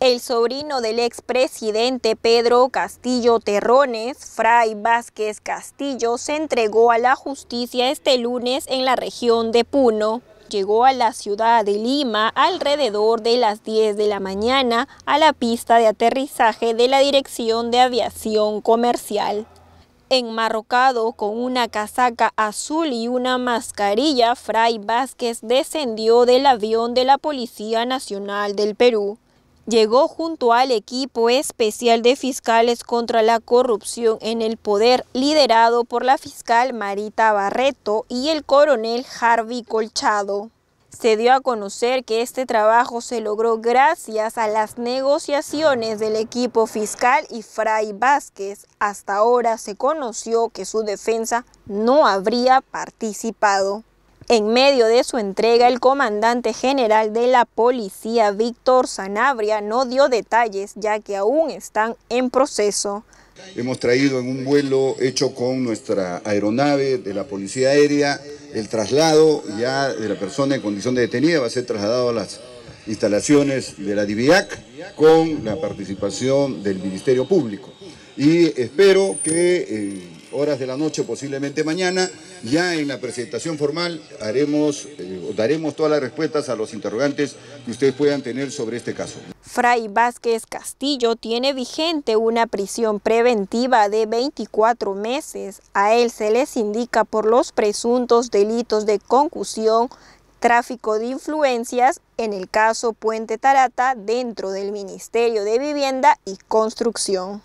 El sobrino del expresidente Pedro Castillo Terrones, Fray Vázquez Castillo, se entregó a la justicia este lunes en la región de Puno. Llegó a la ciudad de Lima alrededor de las 10 de la mañana a la pista de aterrizaje de la Dirección de Aviación Comercial. Enmarrocado con una casaca azul y una mascarilla, Fray Vázquez descendió del avión de la Policía Nacional del Perú llegó junto al equipo especial de fiscales contra la corrupción en el poder, liderado por la fiscal Marita Barreto y el coronel Harvey Colchado. Se dio a conocer que este trabajo se logró gracias a las negociaciones del equipo fiscal y Fray Vázquez. Hasta ahora se conoció que su defensa no habría participado. En medio de su entrega, el comandante general de la policía, Víctor Sanabria, no dio detalles, ya que aún están en proceso. Hemos traído en un vuelo hecho con nuestra aeronave de la Policía Aérea el traslado ya de la persona en condición de detenida, va a ser trasladado a las instalaciones de la DIVIAC con la participación del Ministerio Público. Y espero que... Eh, horas de la noche, posiblemente mañana. Ya en la presentación formal haremos, eh, daremos todas las respuestas a los interrogantes que ustedes puedan tener sobre este caso. Fray Vázquez Castillo tiene vigente una prisión preventiva de 24 meses. A él se les indica por los presuntos delitos de concusión, tráfico de influencias en el caso Puente Tarata dentro del Ministerio de Vivienda y Construcción.